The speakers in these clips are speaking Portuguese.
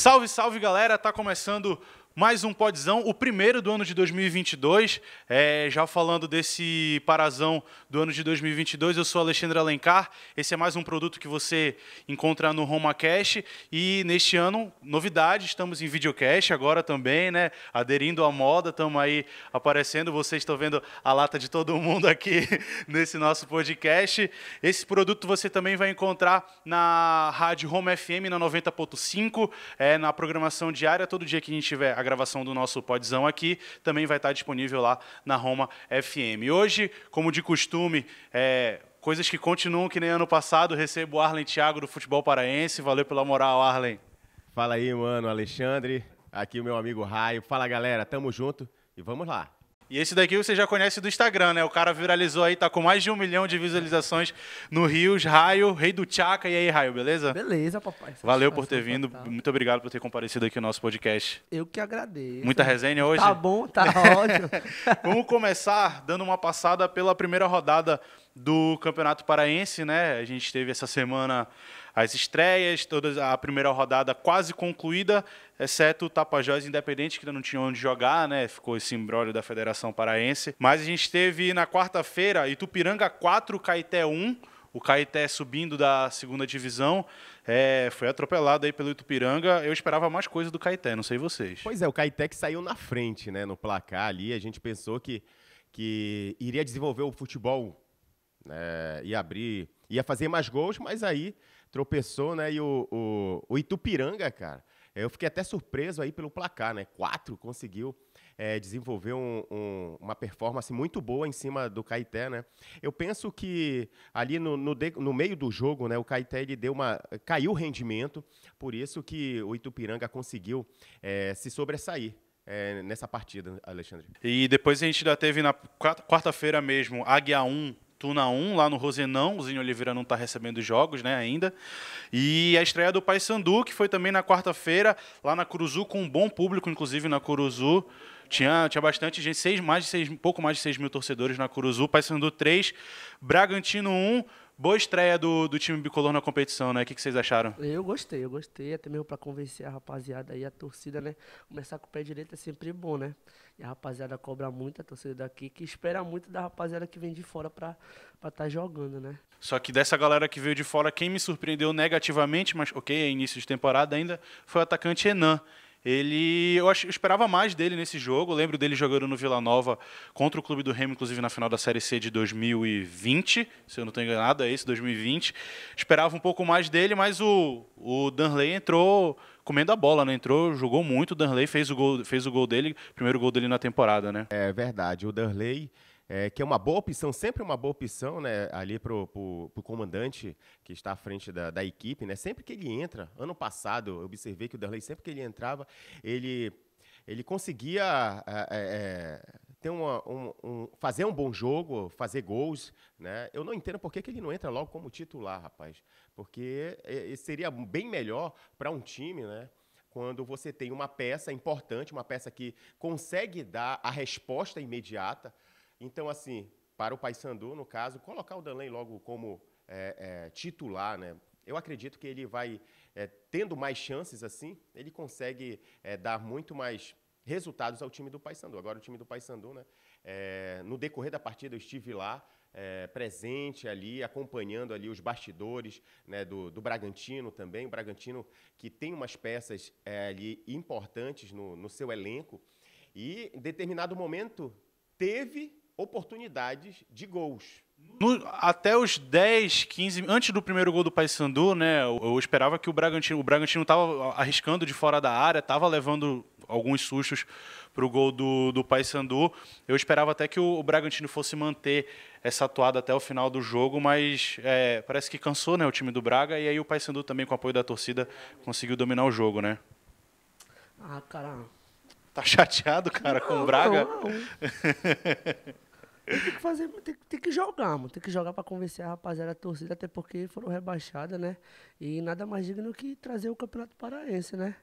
Salve, salve galera, tá começando mais um podzão, o primeiro do ano de 2022. É, já falando desse parazão do ano de 2022, eu sou Alexandre Alencar. Esse é mais um produto que você encontra no RomaCast. E neste ano, novidade, estamos em videocast agora também, né? Aderindo à moda, estamos aí aparecendo. Vocês estão vendo a lata de todo mundo aqui nesse nosso podcast. Esse produto você também vai encontrar na rádio Home FM, na 90.5, é, na programação diária, todo dia que a gente tiver gravação do nosso podzão aqui também vai estar disponível lá na Roma FM. Hoje, como de costume, é, coisas que continuam que nem ano passado, recebo o Arlen Thiago do Futebol Paraense. Valeu pela moral, Arlen. Fala aí, mano, Alexandre. Aqui o meu amigo Raio. Fala, galera, tamo junto e vamos lá. E esse daqui você já conhece do Instagram, né? O cara viralizou aí, tá com mais de um milhão de visualizações no Rios, Raio, Rei do Tchaca. E aí, Raio, beleza? Beleza, papai. Você Valeu tá por ter vindo, muito obrigado por ter comparecido aqui no nosso podcast. Eu que agradeço. Muita resenha hoje? Tá bom, tá ótimo. Vamos começar dando uma passada pela primeira rodada do Campeonato Paraense, né? A gente teve essa semana as estreias, toda a primeira rodada quase concluída, exceto o Tapajós Independente, que ainda não tinha onde jogar, né? Ficou esse embrólio da Federação Paraense. Mas a gente teve na quarta-feira Itupiranga 4, Caeté 1 o Caeté subindo da segunda divisão. É, foi atropelado aí pelo Itupiranga. Eu esperava mais coisa do Caeté, não sei vocês. Pois é, o Caeté que saiu na frente, né, no placar ali. A gente pensou que, que iria desenvolver o futebol, né, ia abrir, ia fazer mais gols, mas aí tropeçou, né? E o, o, o Itupiranga, cara, é, eu fiquei até surpreso aí pelo placar, né? Quatro conseguiu é, desenvolver um, um, uma performance muito boa em cima do Caeté, né? Eu penso que ali no, no, de, no meio do jogo, né, o Caeté ele deu uma caiu o rendimento, por isso que o Itupiranga conseguiu é, se sobressair. É, nessa partida, Alexandre. E depois a gente ainda teve na quarta-feira mesmo, Águia 1, Tuna 1 lá no Rosenão. O Zinho Oliveira não está recebendo jogos né, ainda. E a estreia do Paysandu, que foi também na quarta-feira, lá na Curuzu, com um bom público, inclusive na Curuzu. Tinha, tinha bastante gente, seis, mais de seis, pouco mais de 6 mil torcedores na Curuzu. Paysandu 3, Bragantino 1, Boa estreia do, do time bicolor na competição, né? O que, que vocês acharam? Eu gostei, eu gostei, até mesmo para convencer a rapaziada aí, a torcida, né? Começar com o pé direito é sempre bom, né? E a rapaziada cobra muito, a torcida daqui, que espera muito da rapaziada que vem de fora para estar tá jogando, né? Só que dessa galera que veio de fora, quem me surpreendeu negativamente, mas ok, é início de temporada ainda, foi o atacante Enan. Ele, eu, acho, eu esperava mais dele nesse jogo. Eu lembro dele jogando no Vila Nova contra o clube do Remo, inclusive na final da Série C de 2020, se eu não estou enganado, é esse 2020. Esperava um pouco mais dele, mas o, o Danley entrou comendo a bola, né? Entrou, jogou muito. O Danley fez o gol, fez o gol dele, primeiro gol dele na temporada, né? É verdade. O Danley é, que é uma boa opção, sempre é uma boa opção, né, ali para o comandante que está à frente da, da, equipe, né, sempre que ele entra, ano passado, eu observei que o Derlei, sempre que ele entrava, ele, ele conseguia é, é, é ter uma, um, um, fazer um bom jogo, fazer gols, né, eu não entendo por que, que ele não entra logo como titular, rapaz, porque é, seria bem melhor para um time, né, quando você tem uma peça importante, uma peça que consegue dar a resposta imediata, então, assim, para o Paysandu, no caso, colocar o Danley logo como é, é, titular, né? Eu acredito que ele vai, é, tendo mais chances assim, ele consegue é, dar muito mais resultados ao time do Paysandu. Agora, o time do Paysandu, né? É, no decorrer da partida, eu estive lá, é, presente ali, acompanhando ali os bastidores né, do, do, Bragantino também. O Bragantino que tem umas peças é, ali importantes no, no, seu elenco. E em determinado momento teve oportunidades de gols. No, até os 10, 15, antes do primeiro gol do Paysandu, né, eu, eu esperava que o Bragantino, o Bragantino estava arriscando de fora da área, estava levando alguns sustos para o gol do, do Paysandu. Eu esperava até que o, o, Bragantino fosse manter essa atuada até o final do jogo, mas é, parece que cansou, né, o time do Braga e aí o Paysandu também com o apoio da torcida conseguiu dominar o jogo, né? Ah, cara. Tá chateado, cara, não, com o Braga? Não, não. tem que fazer, tem, tem, que jogar, mano. Tem que jogar pra convencer a rapaziada, a torcida, até porque foram rebaixadas, né? E nada mais digno que trazer o Campeonato Paraense, né?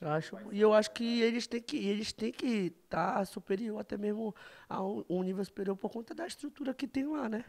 Eu acho, e eu acho que eles têm que eles têm que estar tá superior até mesmo a um, um, nível superior por conta da estrutura que tem lá, né?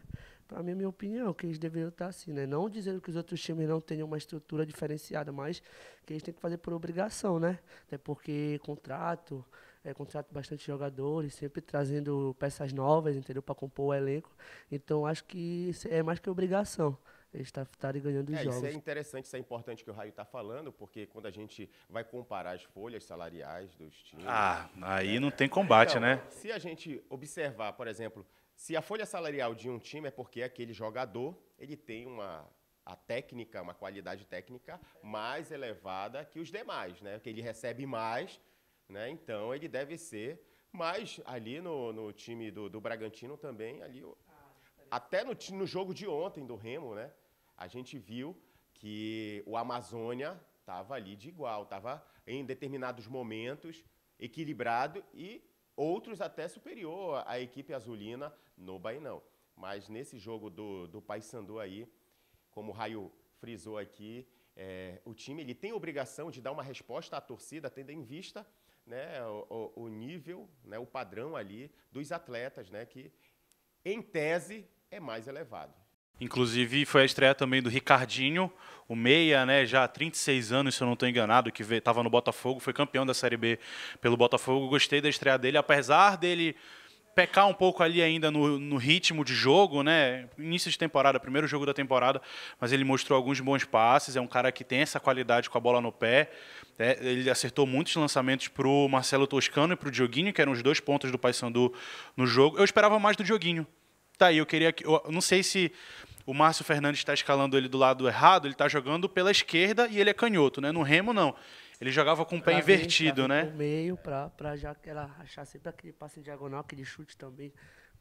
Para mim, é minha opinião, que eles deveriam estar tá assim, né? Não dizendo que os outros times não tenham uma estrutura diferenciada, mas que eles têm que fazer por obrigação, né? Até porque contrato, é, contrato bastante jogadores, sempre trazendo peças novas, entendeu? Para compor o elenco. Então acho que é mais que obrigação eles tá, tá estarem ganhando os é, jogos. Isso é interessante, isso é importante que o Raio está falando, porque quando a gente vai comparar as folhas salariais dos times... Ah, aí é, não tem combate, então, né? Se a gente observar, por exemplo, se a folha salarial de um time é porque aquele jogador ele tem uma a técnica, uma qualidade técnica mais elevada que os demais, né? Que ele recebe mais né? Então ele deve ser, mas ali no, no time do, do Bragantino também, ali até no, no jogo de ontem do Remo, né? A gente viu que o Amazônia estava ali de igual, estava em determinados momentos equilibrado e outros até superior à equipe azulina no Bainão. Mas nesse jogo do, do Paysandu aí, como o Raio frisou aqui, é, o time ele tem obrigação de dar uma resposta à torcida, tendo em vista né, o, o, nível, né, o padrão ali dos atletas, né, que em tese é mais elevado. Inclusive foi a estreia também do Ricardinho, o meia, né, já há 36 anos, se eu não estou enganado, que estava no Botafogo, foi campeão da Série B pelo Botafogo. Gostei da estreia dele, apesar dele pecar um pouco ali ainda no, no, ritmo de jogo, né? Início de temporada, primeiro jogo da temporada, mas ele mostrou alguns bons passes. É um cara que tem essa qualidade com a bola no pé. É, ele acertou muitos lançamentos para o Marcelo Toscano e para o Dioguinho, que eram os dois pontos do Paysandu no jogo. Eu esperava mais do Dioguinho. Tá aí, eu queria que. Eu não sei se o Márcio Fernandes está escalando ele do lado errado, ele está jogando pela esquerda e ele é canhoto, né? No Remo, não. Ele jogava com o pé invertido, né? No meio, pra, pra já que ela achar sempre aquele passe em diagonal, aquele chute também,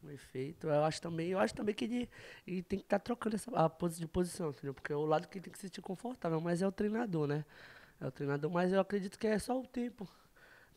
um efeito. Eu acho também, eu acho também que ele, ele tem que estar tá trocando essa, a de posição, entendeu? Porque é o lado que ele tem que se sentir confortável, mas é o treinador, né? É o treinador, mas eu acredito que é só o tempo.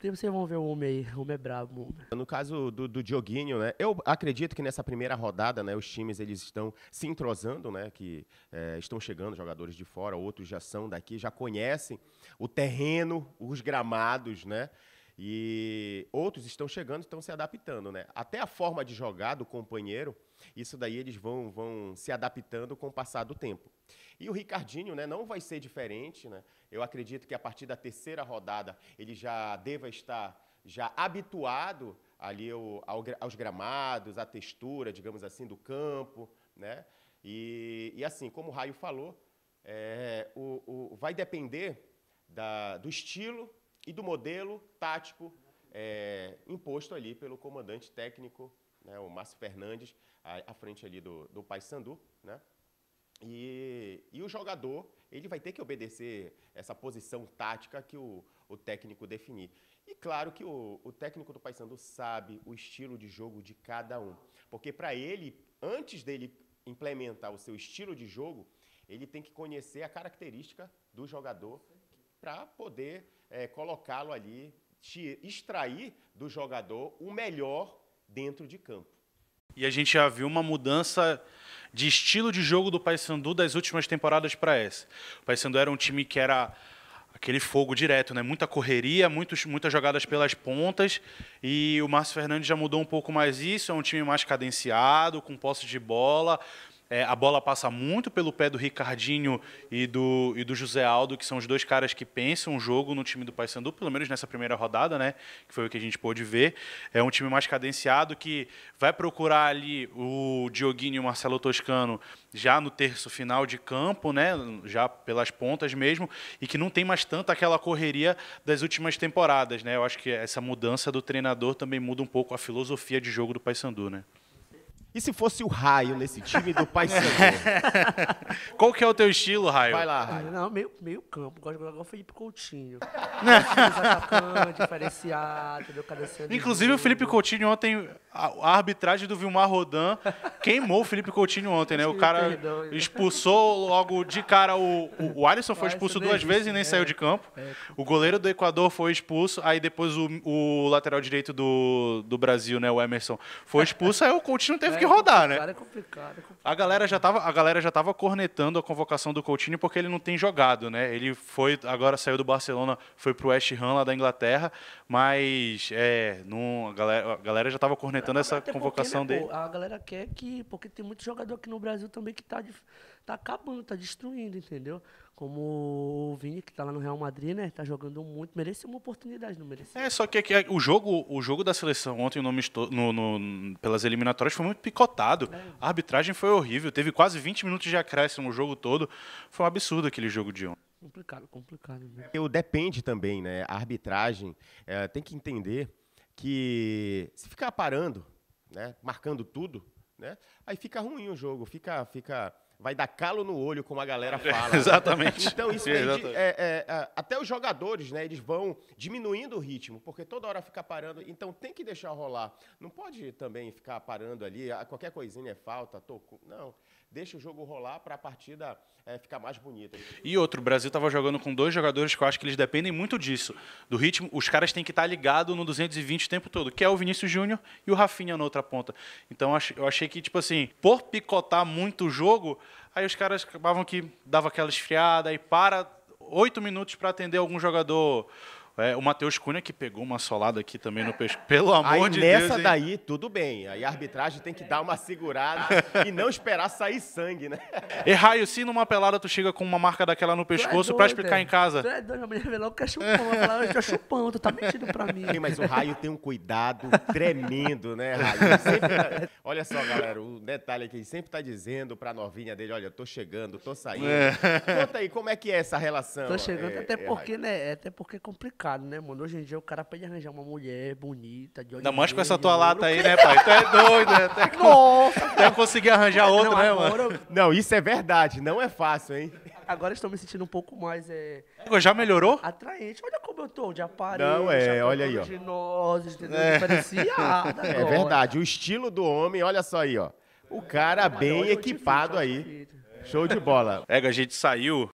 Depois vocês vão ver o homem aí, o homem é brabo. No caso do, do Dioguinho, né, eu acredito que nessa primeira rodada, né, os times eles estão se entrosando, né, que é, estão chegando jogadores de fora, outros já são daqui, já conhecem o terreno, os gramados, né, e outros estão chegando, estão se adaptando, né? Até a forma de jogar do companheiro, isso daí eles vão, vão se adaptando com o passar do tempo. E o Ricardinho, né, não vai ser diferente, né? Eu acredito que a partir da terceira rodada ele já deva estar já habituado ali ao, aos gramados, à textura, digamos assim, do campo, né? E, e assim, como o Raio falou, é, o, o, vai depender da, do estilo e do modelo tático é, imposto ali pelo comandante técnico, né, o Márcio Fernandes, à, à frente ali do, do Paysandu, né? E, e o jogador, ele vai ter que obedecer essa posição tática que o, o técnico definir. E claro que o, o técnico do Paysandu sabe o estilo de jogo de cada um. Porque para ele, antes dele implementar o seu estilo de jogo, ele tem que conhecer a característica do jogador para poder é, colocá-lo ali, extrair do jogador o melhor dentro de campo. E a gente já viu uma mudança de estilo de jogo do Paysandu das últimas temporadas para essa. O Paysandu era um time que era aquele fogo direto, né? Muita correria, muitos, muitas jogadas pelas pontas. E o Márcio Fernandes já mudou um pouco mais isso. É um time mais cadenciado, com posse de bola, é, a bola passa muito pelo pé do Ricardinho e do, e do José Aldo, que são os dois caras que pensam o jogo no time do Paysandu, pelo menos nessa primeira rodada, né? Que foi o que a gente pôde ver. É um time mais cadenciado que vai procurar ali o Dioguinho e o Marcelo Toscano já no terço final de campo, né? Já pelas pontas mesmo, e que não tem mais tanta aquela correria das últimas temporadas, né? Eu acho que essa mudança do treinador também muda um pouco a filosofia de jogo do Paysandu, né? E se fosse o Raio nesse time do Pai Qual que é o teu estilo, Raio? Vai lá, Raio. Não, meio, meio campo. Gosto de jogar o Felipe Coutinho. atacante, diferenciado, entendeu? Cadenciando Inclusive, o Felipe Coutinho ontem, a, a arbitragem do Vilmar Rodan queimou o Felipe Coutinho ontem, né? O cara expulsou logo de cara o, o, o Alisson foi expulso duas vezes e nem é, saiu de campo. É, o goleiro do Equador foi expulso, aí depois o, o lateral direito do, do Brasil, né, o Emerson, foi expulso, aí o Coutinho teve que de rodar, né? É complicado, é complicado. A galera já tava, a galera já tava cornetando a convocação do Coutinho porque ele não tem jogado, né? Ele foi agora saiu do Barcelona, foi pro West Ham lá da Inglaterra, mas é, não, a galera, a galera já tava cornetando essa convocação porque, né, dele. Pô, a galera quer que porque tem muito jogador aqui no Brasil também que tá de, tá acabando, tá destruindo, entendeu? como o Vini, que está lá no Real Madrid, né? Tá jogando muito, merece uma oportunidade, não merece. É, só que, que o, jogo, o jogo da seleção ontem no, no, no pelas eliminatórias foi muito picotado. É. A arbitragem foi horrível, teve quase 20 minutos de acréscimo o jogo todo. Foi um absurdo aquele jogo de ontem. Complicado, complicado. Né? Eu depende também, né? A arbitragem é, tem que entender que se ficar parando, né? Marcando tudo, né? Aí fica ruim o jogo, fica... fica vai dar calo no olho, como a galera fala. Exatamente. Então, isso Exatamente. É, é, é, até os jogadores, né? Eles vão diminuindo o ritmo, porque toda hora fica parando. Então, tem que deixar rolar. Não pode também ficar parando ali, ah, qualquer coisinha é falta, toco. Não. Deixa o jogo rolar para a partida é, ficar mais bonita. E outro, o Brasil estava jogando com dois jogadores que eu acho que eles dependem muito disso, do ritmo. Os caras têm que estar tá ligados no 220 o tempo todo, que é o Vinícius Júnior e o Rafinha na outra ponta. Então, eu achei que, tipo assim, por picotar muito o jogo, Aí os caras acabavam que dava aquela esfriada e para oito minutos para atender algum jogador é, o Matheus Cunha que pegou uma solada aqui também no peixe. Pelo amor aí, de nessa Deus. Nessa daí, hein? tudo bem. Aí a arbitragem tem que dar uma segurada e não esperar sair sangue, né? E raio, se numa pelada tu chega com uma marca daquela no é pescoço é pra explicar em casa. Tu é doido, minha mulher que é chupão. Ela é chupão, tu tá mentindo pra mim. mas o raio tem um cuidado tremendo, né, raio? Tá- olha só, galera, o detalhe aqui, ele sempre tá dizendo pra novinha dele: olha, tô chegando, tô saindo. É. Conta aí, como é que é essa relação? Tô chegando, é, até é, porque, né? Até porque é complicado complicado, né, mano? Hoje em dia o cara pode arranjar uma mulher bonita, de olho Ainda mais com essa tua né, lata aí, né, pai? Tu é doido, né? Até, até conseguir arranjar outra, né, mano? Eu... Não, isso é verdade, não é fácil, hein? Agora estou me sentindo um pouco mais. É... Já melhorou? Atraente. Olha como eu tô, de aparelho. Não, é, olha aí, ó. é. Diferenciada. É verdade, o estilo do homem, olha só aí, ó. O cara é, bem tipo equipado aí. Show de bola. É, a gente saiu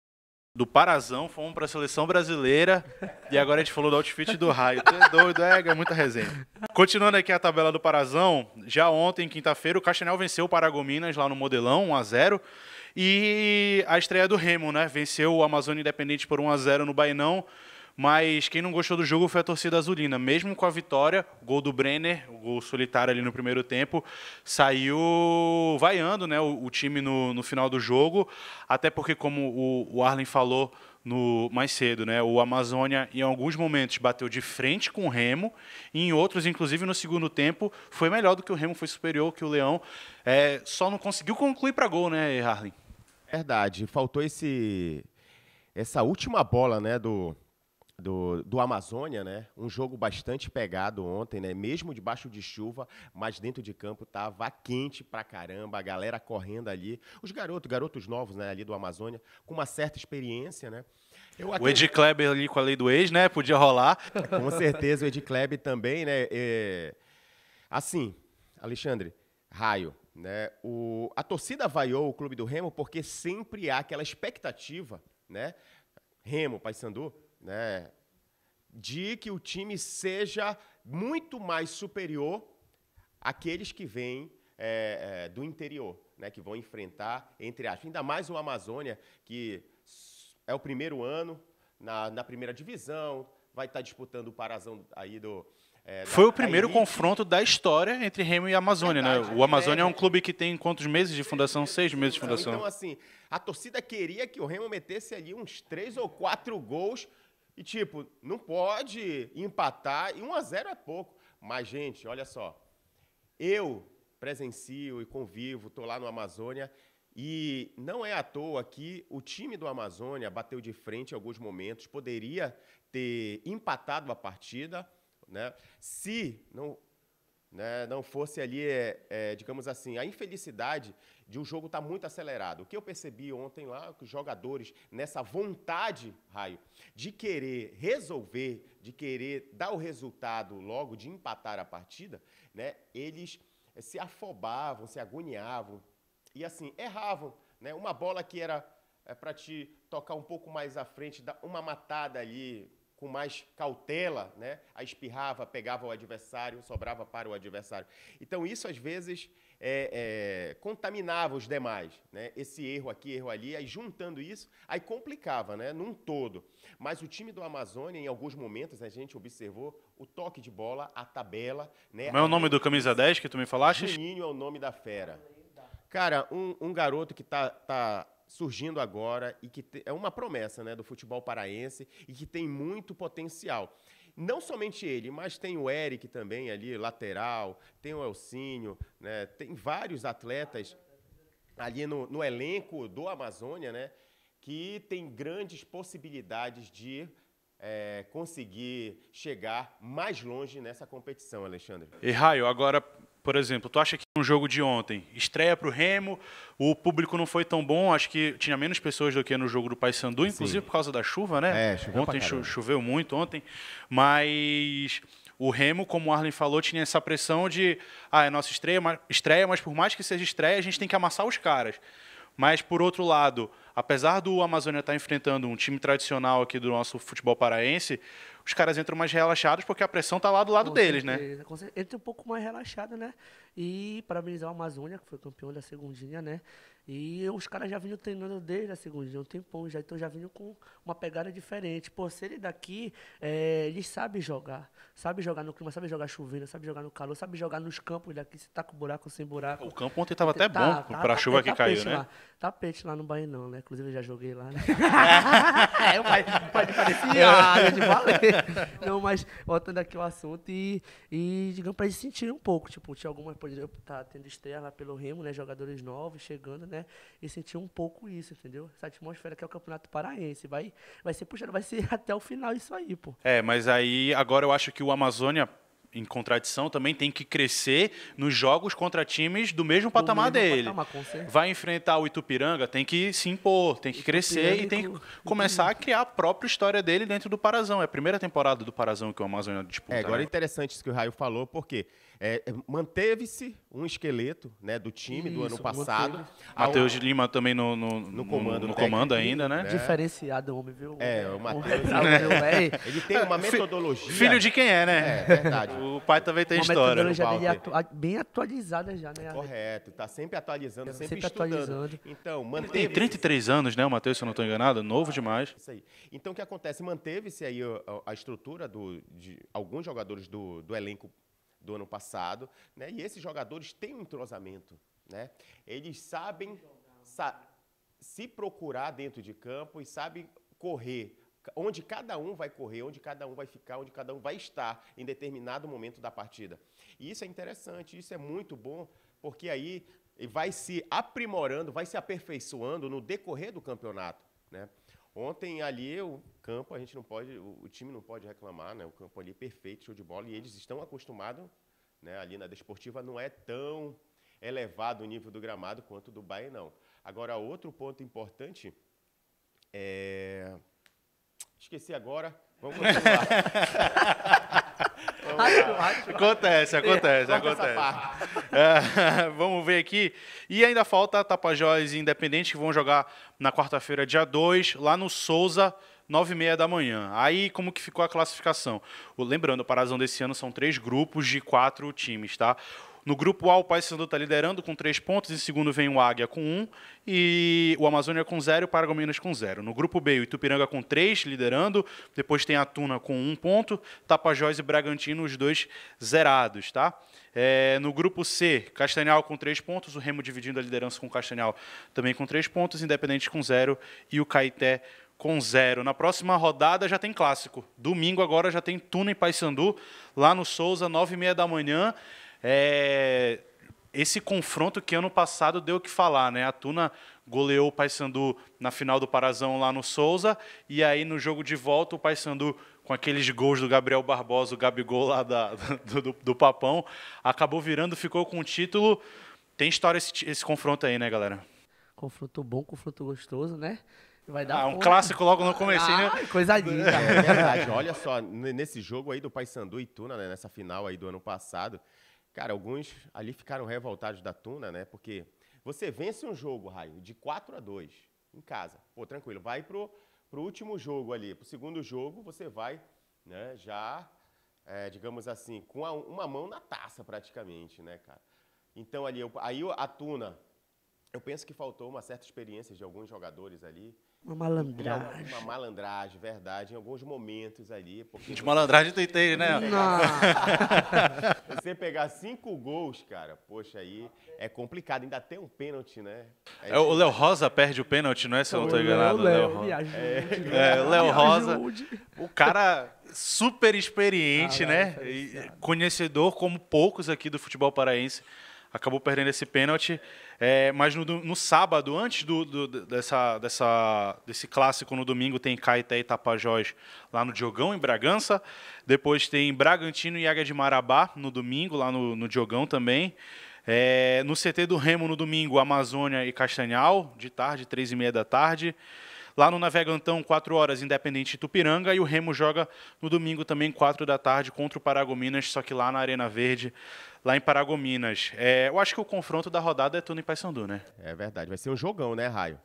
do Parazão, fomos para a seleção brasileira e agora a gente falou do outfit do raio. Tu é doido, é, é muita resenha. Continuando aqui a tabela do Parazão, já ontem, quinta-feira, o Castanel venceu o Paragominas lá no Modelão, 1 a 0 e a estreia do Remo, né? Venceu o Amazônia Independente por 1 a 0 no Bainão. Mas quem não gostou do jogo foi a torcida azulina. Mesmo com a vitória, o gol do Brenner, o gol solitário ali no primeiro tempo, saiu vaiando né, o, o time no, no, final do jogo. Até porque, como o, o Arlen falou no, mais cedo, né, o Amazônia em alguns momentos bateu de frente com o Remo, e em outros, inclusive no segundo tempo, foi melhor do que o Remo, foi superior que o Leão. É, só não conseguiu concluir para gol, né, Arlen? Verdade, faltou esse essa última bola, né, do do, do Amazônia, né? Um jogo bastante pegado ontem, né? Mesmo debaixo de chuva, mas dentro de campo tava quente pra caramba, a galera correndo ali. Os garotos, garotos novos, né, ali do Amazônia, com uma certa experiência, né? Eu, O Ed Kleber ali com a lei do ex, né? Podia rolar. Com certeza, o Ed Kleber também, né? É... Assim, Alexandre, raio, né? O... A torcida vaiou o clube do Remo porque sempre há aquela expectativa, né? Remo, Paysandu, né, de que o time seja muito mais superior àqueles que vêm é, é, do interior, né, que vão enfrentar, entre aspas, ainda mais o Amazônia, que é o primeiro ano na, na primeira divisão, vai estar tá disputando o Parazão aí do, é, Foi o primeiro confronto da história entre Remo e Amazônia, né? Verdade, né? O Amazônia é, é, um clube que tem quantos meses de fundação? Seis meses de então, fundação. Então, assim, a torcida queria que o Remo metesse ali uns três ou quatro gols e tipo, não pode empatar e 1 a 0 é pouco. Mas gente, olha só. Eu presencio e convivo, tô lá no Amazônia e não é à toa que o time do Amazônia bateu de frente em alguns momentos, poderia ter empatado a partida, né? Se não né, não fosse ali, é, é, digamos assim, a infelicidade de um jogo estar tá muito acelerado. O que eu percebi ontem lá, que os jogadores, nessa vontade, Raio, de querer resolver, de querer dar o resultado logo, de empatar a partida, né, eles eh, se afobavam, se agoniavam e, assim, erravam. Né? Uma bola que era é, eh, para te tocar um pouco mais à frente, dar uma matada ali, com mais cautela, né? A espirrava, pegava o adversário, sobrava para o adversário. Então isso às vezes é, é, contaminava os demais, né? Esse erro aqui, erro ali, aí juntando isso, aí complicava, né? Num todo. Mas o time do Amazônia, em alguns momentos, a gente observou o toque de bola, a tabela, né? Como é o nome do camisa 10 que tu me falaste? Juninho é o nome da fera. Cara, um, um garoto que tá, tá surgindo agora e que te, é uma promessa né, do futebol paraense e que tem muito potencial. Não somente ele, mas tem o Eric também ali, lateral, tem o Elcinho, né, tem vários atletas ali no, no elenco do Amazônia, né, que tem grandes possibilidades de é, conseguir chegar mais longe nessa competição, Alexandre. E Raio, agora por exemplo, tu acha que um jogo de ontem estreia para o Remo, o público não foi tão bom, acho que tinha menos pessoas do que no jogo do Paysandu, inclusive Sim. por causa da chuva, né? É, choveu ontem cho choveu muito ontem, mas o Remo, como o Arlen falou, tinha essa pressão de ah, é nossa estreia, mas, estreia, mas por mais que seja estreia, a gente tem que amassar os caras. Mas, por outro lado, apesar do Amazônia estar tá enfrentando um time tradicional aqui do nosso futebol paraense, os caras entram mais relaxados porque a pressão está lá do lado com deles, né? certeza, né? Entra um pouco mais relaxado, né? E parabenizar o Amazônia, que foi campeão da segundinha, né? E os caras já vinham treinando desde a segunda, já é um tempão já, então já vinham com uma pegada diferente. Por ele daqui, é, sabe jogar. Sabe jogar no clima, sabe jogar chovendo, sabe jogar no calor, sabe jogar nos campos daqui, se tá com buraco sem buraco. O campo ontem tava tá, até tá, bom, tá, pra tá, chuva que caiu, né? Lá. Tapete lá no Bahia não, né? Inclusive eu já joguei lá, né? é, pode parecer área de valer. Não, mas voltando aqui ao assunto e, e digamos, pra eles sentirem um pouco. Tipo, tinha algumas, por exemplo, tá tendo estreia lá pelo Remo, né? Jogadores novos chegando, né? né? E sentir um pouco isso, entendeu? Essa atmosfera que é o Campeonato Paraense. Vai, vai ser puxado, vai ser até o final isso aí, pô. É, mas aí agora eu acho que o Amazônia em contradição também tem que crescer nos jogos contra times do mesmo do patamar mesmo dele. Patamar, Vai enfrentar o Itupiranga, tem que se impor, tem que Itupiranga crescer e tem que começar a criar a própria história dele dentro do Parazão. É a primeira temporada do Parazão que o Amazônia disputa. É, agora é né? interessante isso que o Raio falou, porque é, é, Manteve-se um esqueleto né, do time Isso, do ano passado. Matheus Lima também no, no, no comando, no, comando ainda, né? né? Diferenciado homem, viu? É, o Matheus. É Ele tem uma metodologia. Filho de quem é, né? É, verdade. O pai também tem uma história. Uma né? metodologia atu... bem atualizada já, né? Correto, tá sempre atualizando, tá sempre, sempre estudando. Atualizando. Então, manteve -se... Ele tem 33 anos, né, o Matheus, se eu não estou enganado? Novo ah, demais. Isso aí. Então, o que acontece? Manteve-se aí a, a estrutura do, de alguns jogadores do, do elenco do ano passado, né? E esses jogadores têm um entrosamento, né? Eles sabem sa se procurar dentro de campo e sabem correr onde cada um vai correr, onde cada um vai ficar, onde cada um vai estar em determinado momento da partida. E isso é interessante, isso é muito bom, porque aí vai se aprimorando, vai se aperfeiçoando no decorrer do campeonato, né? Ontem ali o campo, a gente não pode, o, time não pode reclamar, né? O campo ali é perfeito, show de bola, e eles estão acostumados, né? Ali na desportiva não é tão elevado o nível do gramado quanto do Bahia, não. Agora, outro ponto importante é. Esqueci agora, vamos continuar. acontece, acontece, acontece. É, vamos ver aqui. E ainda falta Tapajós e Independente, que vão jogar na quarta-feira, dia 2, lá no Souza, 9 e meia da manhã. Aí, como que ficou a classificação? Lembrando, o Parazão desse ano são três grupos de quatro times, tá? No grupo A, o Paysandu está liderando com três pontos, em segundo vem o Águia com um, e o Amazônia com zero e o Paragominas com zero. No grupo B, o Itupiranga com três, liderando, depois tem a Tuna com um ponto, Tapajós e Bragantino, os dois zerados, tá? É, no grupo C, Castanhal com três pontos, o Remo dividindo a liderança com o Castanhal também com três pontos, Independente com zero e o Caeté com zero. Na próxima rodada já tem clássico. Domingo agora já tem Tuna e Paysandu lá no Souza, nove e meia da manhã. É, esse confronto que ano passado deu o que falar, né? A Tuna goleou o Paysandu na final do Parazão lá no Souza, e aí no jogo de volta o Paysandu com aqueles gols do Gabriel Barbosa, o Gabigol lá da, do, do, do, Papão, acabou virando, ficou com o título. Tem história esse, esse confronto aí, né, galera? Confronto bom, confronto gostoso, né? Vai dar ah, um porra. clássico logo no começo, ah, né? Coisa é linda. É verdade. Olha só, nesse jogo aí do Paysandu e Tuna, né, nessa final aí do ano passado, Cara, alguns ali ficaram revoltados da tuna, né? Porque você vence um jogo, Raio, de 4 a 2 em casa. Pô, tranquilo, vai pro, pro último jogo ali, pro segundo jogo, você vai né, já, é, digamos assim, com a, uma mão na taça praticamente, né, cara? Então ali, eu, aí a tuna, eu penso que faltou uma certa experiência de alguns jogadores ali, uma malandragem. Uma, uma, malandragem, verdade, em alguns momentos ali. Porque De malandragem tu entende, né? Não. você pegar cinco gols, cara, poxa, aí é complicado. Ainda tem um pênalti, né? Aí é, o Léo Rosa perde o pênalti, não é? Se eu não tô enganado. Léo Rosa. É. Né? é, Léo Rosa. O cara super experiente, ah, né? É conhecedor como poucos aqui do futebol paraense. Acabou perdendo esse pênalti. É, mas no, no, sábado, antes do, do, dessa, dessa, desse clássico, no domingo tem Caeté e Tapajós lá no Diogão, em Bragança. Depois tem Bragantino e Águia de Marabá no domingo, lá no, no Diogão também. É, no CT do Remo no domingo, Amazônia e Castanhal, de tarde, três e meia da tarde. Lá no Navegantão, 4 horas, Independente Tupiranga. E o Remo joga no domingo também, 4 da tarde, contra o Paragominas, só que lá na Arena Verde, lá em Paragominas. É, eu acho que o confronto da rodada é Tuna e Paysandu, né? É verdade, vai ser um jogão, né, Raio?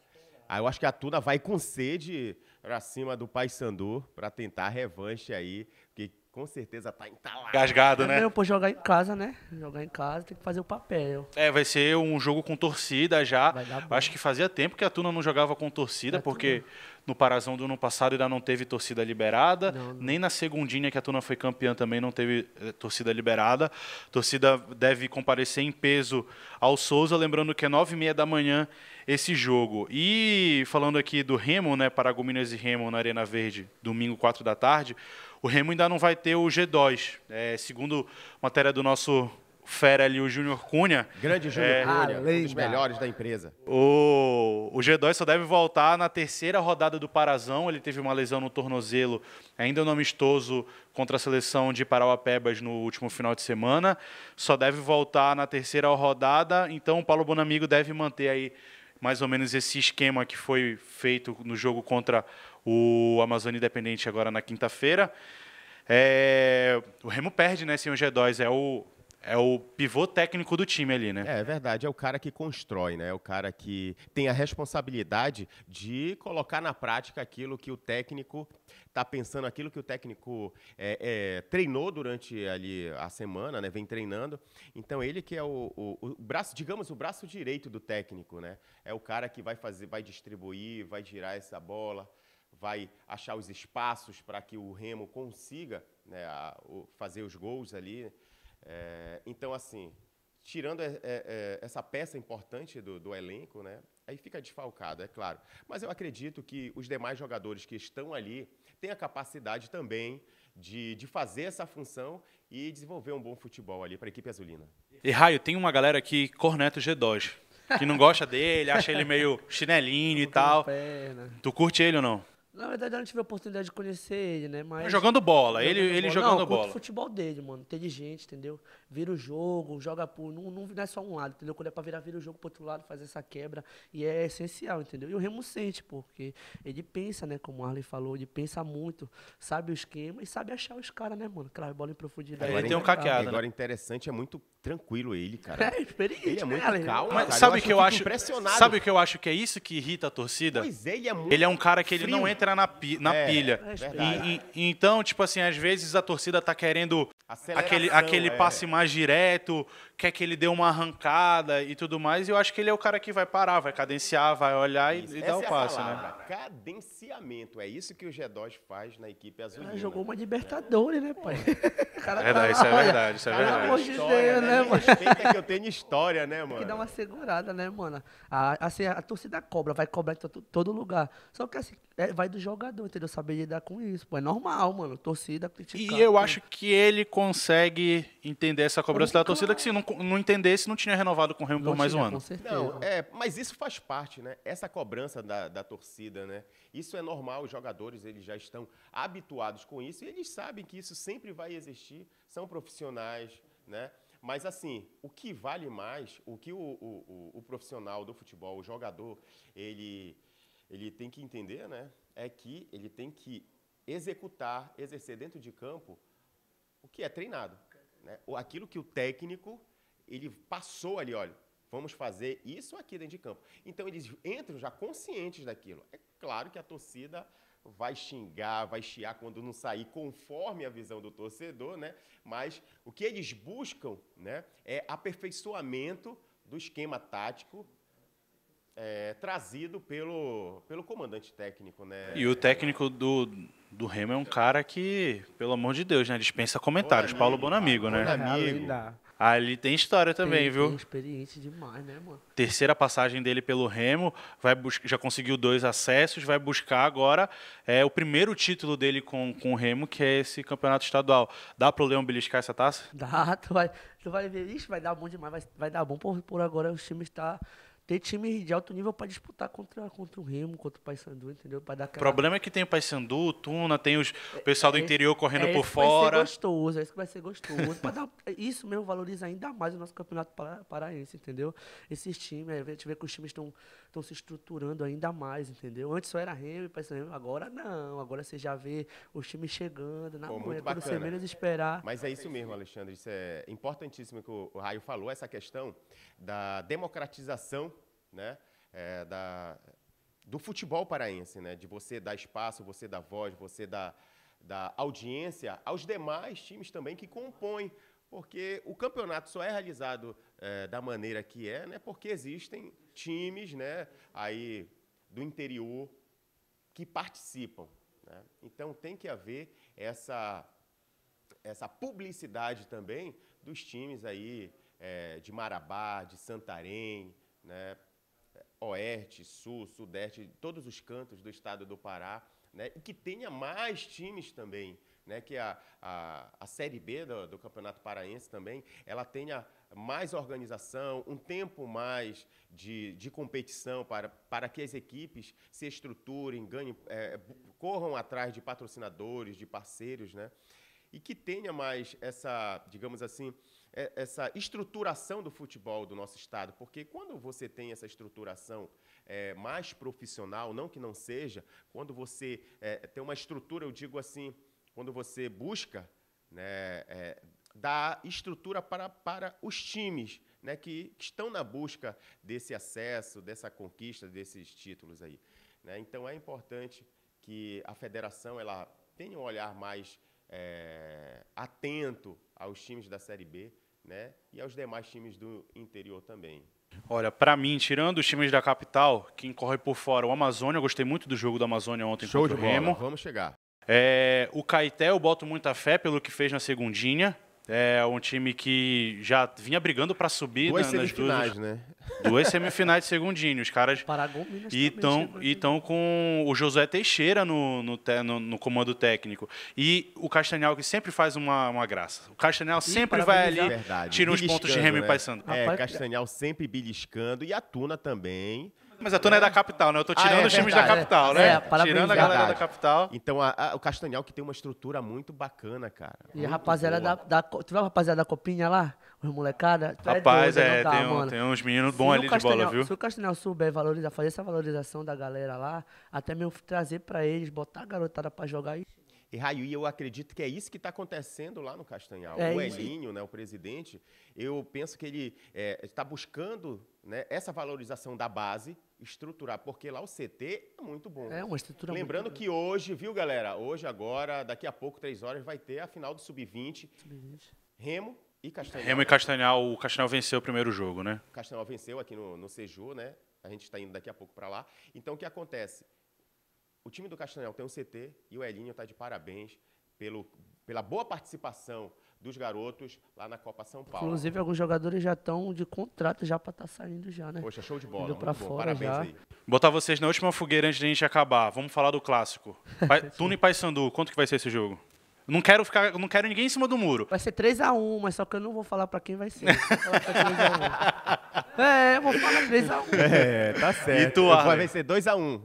Aí eu acho que a Tuna vai com sede pra cima do Paysandu para tentar a revanche aí, porque com certeza tá entalado. Gasgado, né? É, pô, jogar em casa, né? Jogar em casa tem que fazer o papel. É, vai ser um jogo com torcida já. Acho que fazia tempo que a Tuna não jogava com torcida, vai é, porque tudo no Parazão do ano passado ainda não teve torcida liberada, não, não. nem na segundinha que a turma foi campeã também não teve eh, torcida liberada. torcida deve comparecer em peso ao Souza, lembrando que é nove e meia da manhã esse jogo. E falando aqui do Remo, né, Paragominas e Remo na Arena Verde, domingo quatro da tarde, o Remo ainda não vai ter o G2. É, segundo matéria do nosso fera ali, o Júnior Cunha. Grande Júnior é, Cunha, ah, um dos melhores da empresa. O, o G2 só deve voltar na terceira rodada do Parazão. Ele teve uma lesão no tornozelo, ainda no amistoso contra a seleção de Parauapebas no último final de semana. Só deve voltar na terceira rodada. Então o Paulo Bonamigo deve manter aí mais ou menos esse esquema que foi feito no jogo contra o Amazônia Independente agora na quinta-feira. É, o Remo perde, né, sem o G2. É o, é o pivô técnico do time ali, né? É, é, verdade, é o cara que constrói, né? É o cara que tem a responsabilidade de colocar na prática aquilo que o técnico está pensando, aquilo que o técnico é, é, treinou durante ali a semana, né? Vem treinando. Então ele que é o, o, o, braço, digamos, o braço direito do técnico, né? É o cara que vai fazer, vai distribuir, vai girar essa bola, vai achar os espaços para que o Remo consiga né, a, o, fazer os gols ali. É, então, assim, tirando é, é, é, essa peça importante do, do, elenco, né? Aí fica desfalcado, é claro. Mas eu acredito que os demais jogadores que estão ali têm a capacidade também de, de fazer essa função e desenvolver um bom futebol ali para a equipe azulina. E Raio, tem uma galera aqui, corneto o G2, que não gosta dele, acha ele meio chinelinho e tal. Tu curte ele ou não? Na verdade, eu não tive a oportunidade de conhecer ele, né? Mas... Jogando bola, ele, ele bola. jogando não, bola. o futebol dele, mano. Inteligente, entendeu? Vira o jogo, joga por. Não, não, não é só um lado, entendeu? Quando é pra virar, vira o jogo pro outro lado, fazer essa quebra. E é essencial, entendeu? E o Remo sente, porque ele pensa, né? Como o Arley falou, ele pensa muito, sabe o esquema e sabe achar os caras, né, mano? Aquelas bola em profundidade. É, ele tem um caqueado. Né? Agora, né? interessante é muito tranquilo ele, cara. É, experiente, ele é muito né, calmo. Mas cara. sabe o que eu acho? Impressionado. Sabe o que eu acho que é isso que irrita a torcida? Pois é, ele é muito Ele é um cara que ele não entra na, pi, na é, pilha. É, é e, e, então, tipo assim, às vezes a torcida tá querendo aquele, aquele é. passe mais direto, quer que ele dê uma arrancada e tudo mais. E eu acho que ele é o cara que vai parar, vai cadenciar, vai olhar e, e dar o é passe, né? Cadenciamento. É isso que o g faz na equipe azul. Jogou uma Libertadores, né, pai? O cara é, tá isso é verdade, isso é verdade. É pelo amor de Deus, né? É, mano. Respeita que eu tenho história, né, mano? Tem que dar uma segurada, né, mano? A, assim, a torcida cobra, vai cobrar em todo, todo lugar. Só que assim, é, vai do jogador, entendeu? Saber lidar com isso, pô. É normal, mano. Torcida criticar. E eu acho que ele consegue entender essa cobrança da torcida, que se não, não entendesse, não tinha renovado com o Remo por mais um ano. Com certeza. Não, é, mas isso faz parte, né? Essa cobrança da, da torcida, né? Isso é normal, os jogadores eles já estão habituados com isso e eles sabem que isso sempre vai existir, são profissionais, né? Mas, assim, o que vale mais, o que o, o, o profissional do futebol, o jogador, ele, ele tem que entender, né? É que ele tem que executar, exercer dentro de campo o que é treinado. Né? Aquilo que o técnico ele passou ali, olha, vamos fazer isso aqui dentro de campo. Então eles entram já conscientes daquilo. É claro que a torcida vai xingar, vai chiar quando não sair, conforme a visão do torcedor, né? Mas o que eles buscam, né, é aperfeiçoamento do esquema tático é, trazido pelo, pelo comandante técnico, né? E o técnico do, do Remo é um cara que, pelo amor de Deus, né? Dispensa comentários. Bonamigo, Paulo Bonamigo, tá Bonamigo né? Bonamigo. Ali tem história também, tem, viu? Tem experiência demais, né, mano? Terceira passagem dele pelo Remo, vai já conseguiu dois acessos, vai buscar agora é, o primeiro título dele com, com o Remo, que é esse campeonato estadual. Dá pro Leão beliscar essa taça? Dá, tu vai, tu vai ver, isso vai dar bom demais, vai, vai dar bom por, por agora o time está ter time de alto nível para disputar contra, contra o Remo, contra o Paysandu, entendeu? Para dar O problema é que tem o Paysandu, o Tuna, tem os, é, o pessoal do é, interior correndo é por fora. Vai ser gostoso, é isso que vai ser gostoso. dar, é, isso mesmo valoriza ainda mais o nosso campeonato paraense, entendeu? Esses times, é, a gente vê que os times estão se estruturando ainda mais, entendeu? Antes só era Remo e Paysandu, agora não. Agora você já vê os times chegando na Pô, você menos esperar. Mas é isso mesmo, Alexandre. Isso é importantíssimo que o Raio falou, essa questão da democratização né? É, da, do futebol paraense, né? De você dar espaço, você dar voz, você dar, dar audiência aos demais times também que compõem. Porque o campeonato só é realizado é, da maneira que é, né? Porque existem times, né? Aí do interior que participam. Né? Então tem que haver essa essa publicidade também dos times aí é, de Marabá, de Santarém, né? oeste, sul, sudeste, todos os cantos do estado do Pará, né? e que tenha mais times também, né? que a, a, a Série B do, do Campeonato Paraense também, ela tenha mais organização, um tempo mais de, de competição para, para que as equipes se estruturem, ganhem, é, corram atrás de patrocinadores, de parceiros, né? e que tenha mais essa, digamos assim, é, essa estruturação do futebol do nosso estado, porque quando você tem essa estruturação é, mais profissional, não que não seja, quando você é, tem uma estrutura, eu digo assim, quando você busca né, é, dar estrutura para, para os times né, que, que estão na busca desse acesso, dessa conquista, desses títulos aí. Né? Então é importante que a federação ela tenha um olhar mais é, atento aos times da Série B, né? E aos demais times do interior também. Olha, para mim, tirando os times da capital, quem corre por fora, o Amazônia, eu gostei muito do jogo do Amazônia ontem Show contra o Remo. Vamos chegar. É, o Caeté eu boto muita fé pelo que fez na segundinha. É um time que já vinha brigando para subir duas né, nas duas, né? Duas semifinais de segundinho. Os caras. Paragon, e estão com o Josué Teixeira no, no, no, no, comando técnico. E o Castanhal, que sempre faz uma, uma graça. O Castanhal sempre vai ali, é Verdade. tira uns pontos de Remy né? passando. É, Castanhal sempre beliscando. E a Tuna também. Mas a turma é. é da capital, né? Eu tô tirando ah, é os times da é. capital, né? É, parabéns, tirando a galera verdade. da capital. Então, a, a, o Castanhal que tem uma estrutura muito bacana, cara. E a rapaziada da, da, Tu viu a rapaziada da Copinha lá? Os molecada? É Rapaz, né, é, é tem, um, tem, uns meninos bons ali de bola, viu? Se o Castanhal souber valorizar, fazer essa valorização da galera lá, até mesmo trazer pra eles, botar a garotada pra jogar e e Raio, e eu acredito que é isso que está acontecendo lá no Castanhal. É o Elinho, né, o presidente, eu penso que ele está é, tá buscando né, essa valorização da base, estruturar, porque lá o CT é muito bom. É uma estrutura Lembrando muito que boa. hoje, viu, galera? Hoje, agora, daqui a pouco, três horas, vai ter a final do Sub-20. Sub-20. Remo e Castanhal. Remo e Castanhal. O Castanhal venceu o primeiro jogo, né? O Castanhal venceu aqui no, no Seju, né? A gente está indo daqui a pouco para lá. Então, o que acontece? O time do Castanhal tem um CT e o Elinho está de parabéns pelo, pela boa participação dos garotos lá na Copa São Paulo. Inclusive, alguns jogadores já estão de contrato já para estar tá saindo já, né? Poxa, show de bola. Indo fora Parabéns já. aí. Botar vocês na última fogueira antes de a gente acabar. Vamos falar do clássico. Pai, e Paysandu, quanto que vai ser esse jogo? Não quero ficar, não quero ninguém em cima do muro. Vai ser 3 a 1, mas só que eu não vou falar para quem vai ser. é, eu vou falar 3 a 1. É, tá certo. E tu, Vai ser 2 a 1.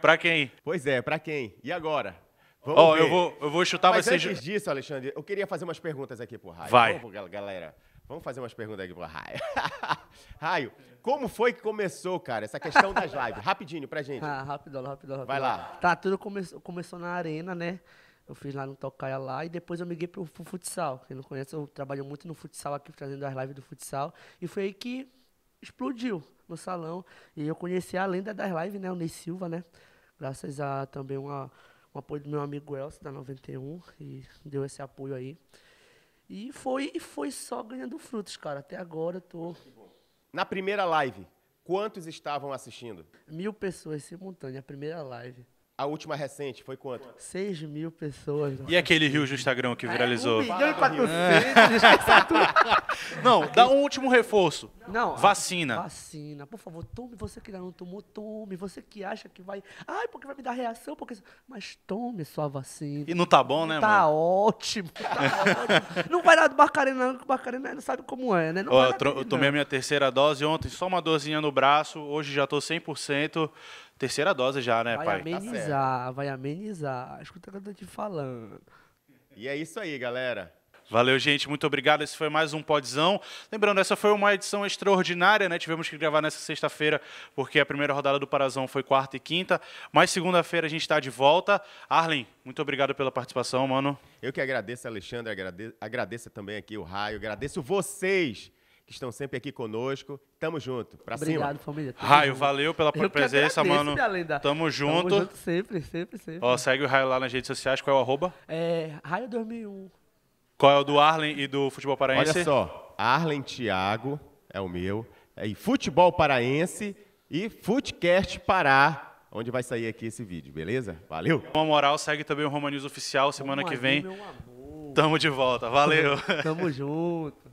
Para quem? Pois é, para quem? E agora? Vamos oh, ver. Eu, vou, eu vou chutar Mas vocês. Antes disso, Alexandre, eu queria fazer umas perguntas aqui pro Raio. Vai. Vamos, galera. Vamos fazer umas perguntas aqui pro Raio. Raio, como foi que começou, cara, essa questão das lives? Rapidinho pra gente. Ah, rapidão, rapidão, rapidão. Vai lá. Tá, tudo come... começou na arena, né? Eu fiz lá no Tocaia lá e depois eu miguei pro, pro futsal. Quem não conhece, eu trabalho muito no futsal aqui, trazendo as lives do futsal. E foi aí que explodiu no salão. E eu conheci a lenda das lives, né? O Ney Silva, né? Graças a também uma, um apoio do meu amigo Elcio, da 91, e deu esse apoio aí. E foi, foi só ganhando frutos, cara. Até agora eu tô. Na primeira live, quantos estavam assistindo? Mil pessoas simultâneas, a primeira live. A última recente foi quanto? 6 mil pessoas. E aquele rio do Instagram que é, viralizou? É, milhão e é. Não, dá um último reforço. Não. Vacina. Vacina. Por favor, tome. Você que ainda não tomou, tome. Você que acha que vai... Ai, porque vai me dar reação, porque... Mas tome sua vacina. E não tá bom, né, tá mano? Ótimo, tá ótimo. não vai lá do Barcarena, não. Barcarena não sabe como é, né? Não eu, eu tomei a minha terceira dose ontem, só uma dorzinha no braço. Hoje já tô 100%. Terceira dose já, né, vai pai? Vai tá amenizar, tá vai amenizar. Escuta o que eu tô te falando. E é isso aí, galera. Valeu, gente. Muito obrigado. Esse foi mais um Podzão. Lembrando, essa foi uma edição extraordinária, né? Tivemos que gravar nessa sexta-feira, porque a primeira rodada do Parazão foi quarta e quinta. Mas segunda-feira a gente está de volta. Arlen, muito obrigado pela participação, mano. Eu que agradeço, Alexandre. Agradeço, agradeço também aqui o Raio. Agradeço vocês que estão sempre aqui conosco. Tamo junto. Pra Obrigado, cima. família. Tamo Raio, junto. valeu pela Eu presença, mano. Minha Tamo junto. Tamo junto sempre, sempre, sempre. Ó, segue o Raio lá nas redes sociais. Qual é o arroba? É, Raio 2001. Qual é o do Arlen e do Futebol Paraense? Olha só, Arlen Thiago é o meu. É, e Futebol Paraense e Footcast Pará onde vai sair aqui esse vídeo, beleza? Valeu! Uma moral, segue também o News Oficial semana Como que vem. Aí, Tamo de volta, valeu! Tamo junto!